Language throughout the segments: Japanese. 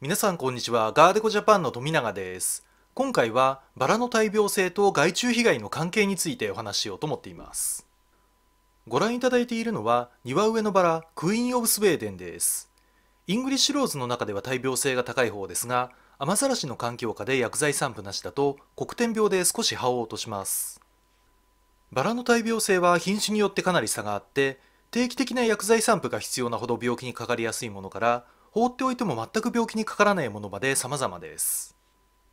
皆さんこんにちはガーデコジャパンの富永です今回はバラの大病性と害虫被害の関係についてお話しようと思っていますご覧いただいているのは庭植えのバラクイーン・オブ・スウェーデンですイングリッシュローズの中では大病性が高い方ですが雨ざらしの環境下で薬剤散布なしだと黒点病で少し葉を落としますバラの大病性は品種によってかなり差があって定期的な薬剤散布が必要なほど病気にかかりやすいものから放っておいても全く病気にかからないものまで様々です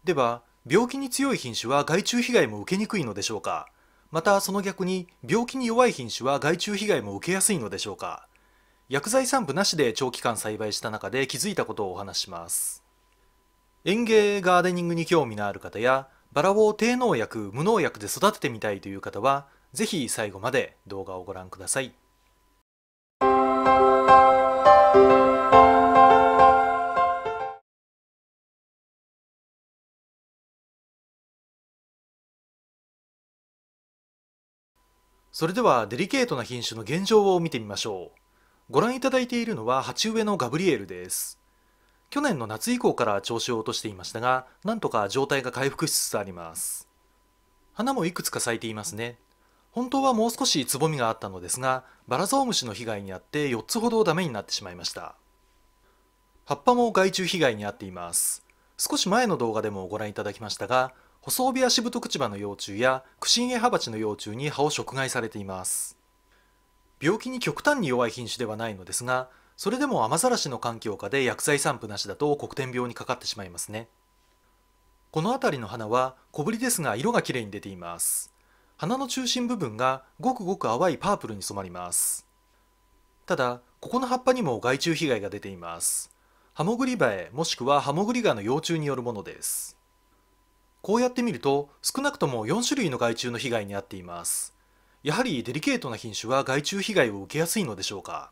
では病気に強い品種は害虫被害も受けにくいのでしょうかまたその逆に病気に弱い品種は害虫被害も受けやすいのでしょうか薬剤散布なしで長期間栽培した中で気づいたことをお話します園芸ガーデニングに興味のある方やバラを低農薬無農薬で育ててみたいという方は是非最後まで動画をご覧くださいそれではデリケートな品種の現状を見てみましょうご覧いただいているのは鉢植えのガブリエルです去年の夏以降から調子を落としていましたがなんとか状態が回復しつつあります花もいくつか咲いていますね本当はもう少しつぼみがあったのですがバラゾウムシの被害に遭って4つほどダメになってしまいました葉っぱも害虫被害に遭っています少し前の動画でもご覧いただきましたが細帯やしぶとくちばの幼虫やクシンエハバチの幼虫に葉を食害されています病気に極端に弱い品種ではないのですがそれでも雨ざらしの環境下で薬剤散布なしだと黒点病にかかってしまいますねこの辺りの花は小ぶりですが色がきれいに出ています花の中心部分がごくごく淡いパープルに染まりますただここの葉っぱにも害虫被害が出ていますハモグリバエもしくはハモグリガの幼虫によるものですこうやって見ると少なくとも4種類の害虫の被害に遭っていますやはりデリケートな品種は害虫被害を受けやすいのでしょうか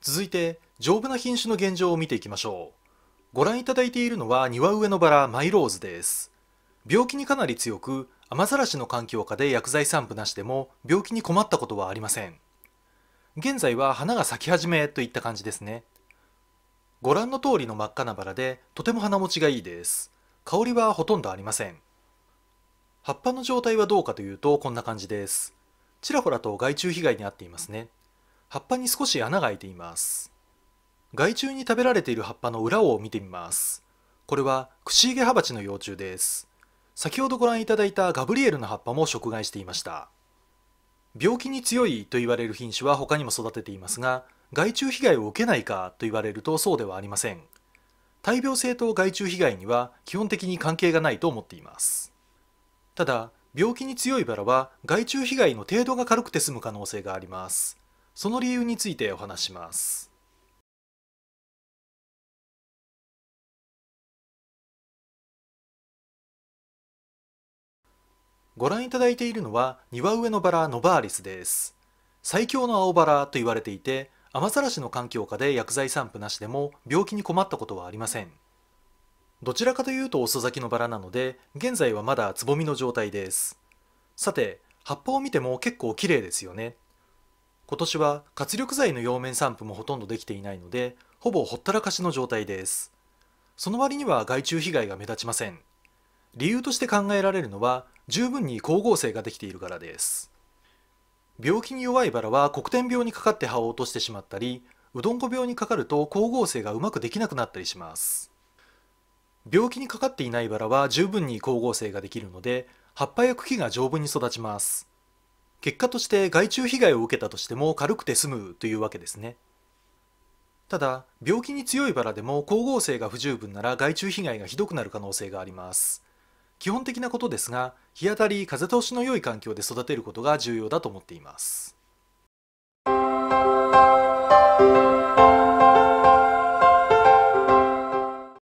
続いて丈夫な品種の現状を見ていきましょうご覧いただいているのは庭植えのバラマイローズです病気にかなり強く雨ざらしの環境下で薬剤散布なしでも病気に困ったことはありません現在は花が咲き始めといった感じですねご覧の通りの真っ赤なバラでとても花持ちがいいです香りはほとんどありません葉っぱの状態はどうかというとこんな感じですちらほらと害虫被害に遭っていますね葉っぱに少し穴が開いています害虫に食べられている葉っぱの裏を見てみますこれはクシイゲハバチの幼虫です先ほどご覧いただいたガブリエルの葉っぱも食害していました病気に強いと言われる品種は他にも育てていますが害虫被害を受けないかと言われるとそうではありません大病性と害虫被害には基本的に関係がないと思っていますただ病気に強いバラは害虫被害の程度が軽くて済む可能性がありますその理由についてお話しますご覧いただいているのは庭植えのバラノバーリスです最強の青バラと言われていて雨ざらしの環境下で薬剤散布なしでも病気に困ったことはありませんどちらかというと遅咲きのバラなので現在はまだつぼみの状態ですさて葉っぱを見ても結構綺麗ですよね今年は活力剤の葉面散布もほとんどできていないのでほぼほったらかしの状態ですその割には害虫被害が目立ちません理由として考えられるのは十分に光合成ができているからです病気に弱いバラは黒点病にかかって葉を落としてしまったりうどんこ病にかかると光合成がうまくできなくなったりします病気にかかっていないバラは十分に光合成ができるので葉っぱや茎が丈夫に育ちます結果として害虫被害を受けたとしても軽くて済むというわけですねただ病気に強いバラでも光合成が不十分なら害虫被害がひどくなる可能性があります基本的なことですが日当たり風通しの良い環境で育てることが重要だと思っています